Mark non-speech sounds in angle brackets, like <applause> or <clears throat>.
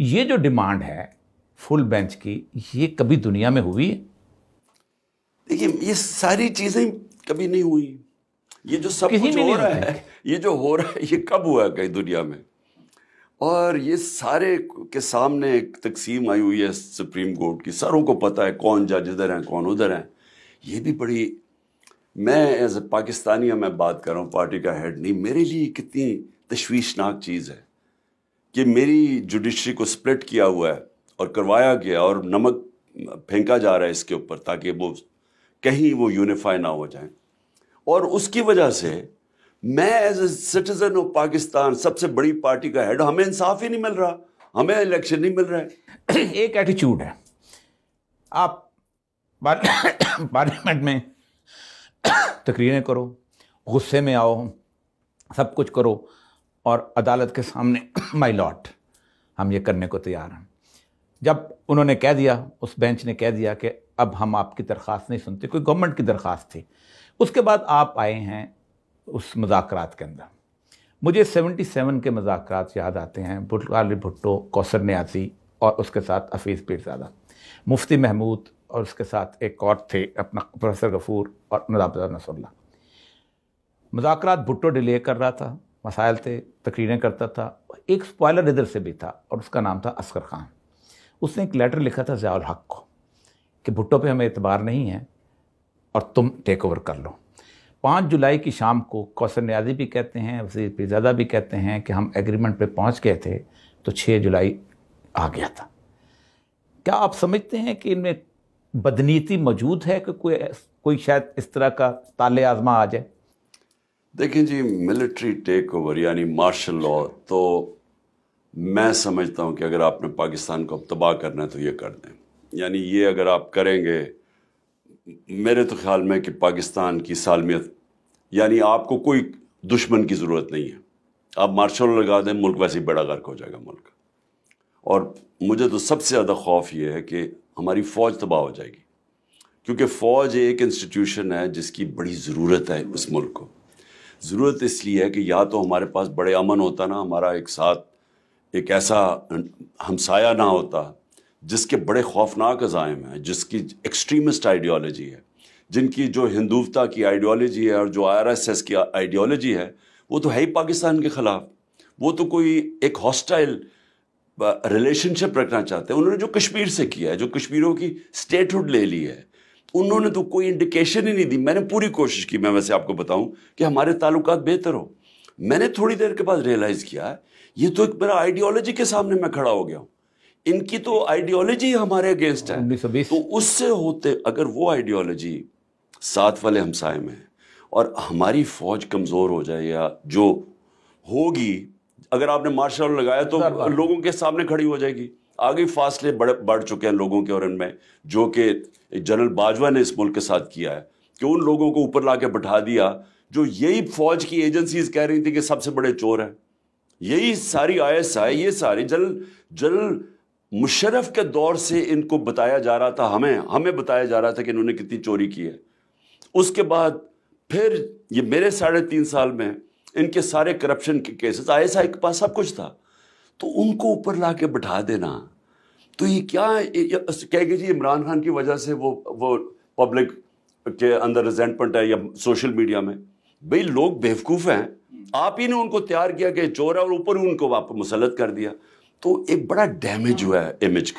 ये जो डिमांड है फुल बेंच की ये कभी दुनिया में हुई है देखिए ये सारी चीज़ें कभी नहीं हुई ये जो सब कुछ हो रहा है ये जो हो रहा है ये कब हुआ है कहीं दुनिया में और ये सारे के सामने एक तकसीम आई हुई है सुप्रीम कोर्ट की सरों को पता है कौन जज इधर हैं कौन उधर हैं ये भी बड़ी मैं एज ए पाकिस्तानी मैं बात कर रहा हूँ पार्टी का हेड नहीं मेरे लिए कितनी तशवीशनाक चीज़ है कि मेरी जुडिशरी को स्प्लिट किया हुआ है और करवाया गया और नमक फेंका जा रहा है इसके ऊपर ताकि वो कहीं वो यूनिफाई ना हो जाए और उसकी वजह से मैं as a citizen of Pakistan सबसे बड़ी पार्टी का हेड हमें इंसाफ ही नहीं मिल रहा हमें इलेक्शन नहीं मिल रहा है <coughs> एक एटीट्यूड है आप पार्लियामेंट <coughs> में <coughs> तकरीरें करो गुस्से में आओ सब कुछ करो और अदालत के सामने माई <clears throat> लॉट हम ये करने को तैयार हैं जब उन्होंने कह दिया उस बेंच ने कह दिया कि अब हम आपकी दरख्वास्त नहीं सुनते कोई गवर्नमेंट की दरख्वास्त थी उसके बाद आप आए हैं उस मुजाकर के अंदर मुझे 77 के मज़ाक याद आते हैं भुटकाली भुट्टो कौसर न्याजी और उसके साथ हफीज़ पीरजादा मुफ्ती महमूद और उसके साथ एक और थे अपना प्रोफेसर गफूर और नदाबा नसोल्ला मजाकरात भुट्टो डिले कर रहा था मसाइल थे तकरीरें करता था एक स्पॉयलर इधर से भी था और उसका नाम था असगर खान उसने एक लेटर लिखा था जयाल हक को कि भुट्टो पे हमें एतबार नहीं है और तुम टेक ओवर कर लो पाँच जुलाई की शाम को कौशल न्याजी भी कहते हैं वजीर पीरजादा भी कहते हैं कि हम एग्रीमेंट पे पहुंच गए थे तो छः जुलाई आ गया था क्या आप समझते हैं कि इनमें बदनीति मौजूद है कि कोई कोई शायद इस तरह का ताले आजमा आ जाए देखें जी मिलिट्री टेक ओवर यानी मार्शल लॉ तो मैं समझता हूँ कि अगर आपने पाकिस्तान को अब तबाह करना है तो ये कर दें यानी ये अगर आप करेंगे मेरे तो ख्याल में कि पाकिस्तान की सालमियत यानी आपको कोई दुश्मन की ज़रूरत नहीं है आप मार्शल लगा दें मुल्क वैसे ही बड़ा गर्क हो जाएगा मुल्क और मुझे तो सबसे ज़्यादा खौफ ये है कि हमारी फ़ौज तबाह हो जाएगी क्योंकि फ़ौज एक इंस्टीट्यूशन है जिसकी बड़ी ज़रूरत है उस मुल्क को ज़रूरत इसलिए है कि या तो हमारे पास बड़े अमन होता ना हमारा एक साथ एक ऐसा अं, हमसाया ना होता जिसके बड़े खौफनाक अजायम हैं जिसकी एक्सट्रीमिस्ट आइडियोलॉजी है जिनकी जो हिंदुवता की आइडियोलॉजी है और जो आरएसएस की आइडियोलॉजी है वो तो है ही पाकिस्तान के ख़िलाफ़ वो तो कोई एक हॉस्टाइल रिलेशनशिप रखना चाहते हैं उन्होंने जो कश्मीर से किया है जो कश्मीरों की स्टेटहुड ले ली है उन्होंने तो कोई इंडिकेशन ही नहीं दी मैंने पूरी कोशिश की मैं वैसे आपको बताऊं कि हमारे ताल्लुक बेहतर हो मैंने थोड़ी देर के बाद रियलाइज़ किया ये तो एक मेरा आइडियोलॉजी के सामने मैं खड़ा हो गया हूं इनकी तो आइडियोलॉजी हमारे अगेंस्ट है तो उससे होते अगर वो आइडियोलॉजी साथ वाले हमसाय में और हमारी फौज कमज़ोर हो जाए या जो होगी अगर आपने मार्शल लगाया तो लोगों के सामने खड़ी हो जाएगी आगे फासले बढ़ बढ़ चुके हैं लोगों के और इनमें जो कि जनरल बाजवा ने इस मुल्क के साथ किया है कि उन लोगों को ऊपर ला के बैठा दिया जो यही फौज की एजेंसीज कह रही थी कि सबसे बड़े चोर हैं यही सारी आई एस आई ये सारी जनरल जनरल मुशरफ के दौर से इनको बताया जा रहा था हमें हमें बताया जा रहा था कि इन्होंने कितनी चोरी की है उसके बाद फिर ये मेरे साढ़े तीन साल में इनके सारे करप्शन के केसेस आई एस आई के पास सब कुछ था तो उनको ऊपर ला के बैठा देना तो ये क्या कहेंगे जी इमरान खान की वजह से वो वो पब्लिक के अंदर रिजेंटमेंट है या सोशल मीडिया में भाई लोग बेवकूफ़ हैं आप ही ने उनको तैयार किया कि चोर है और ऊपर उनको वापस मुसलत कर दिया तो एक बड़ा डैमेज हुआ है इमेज को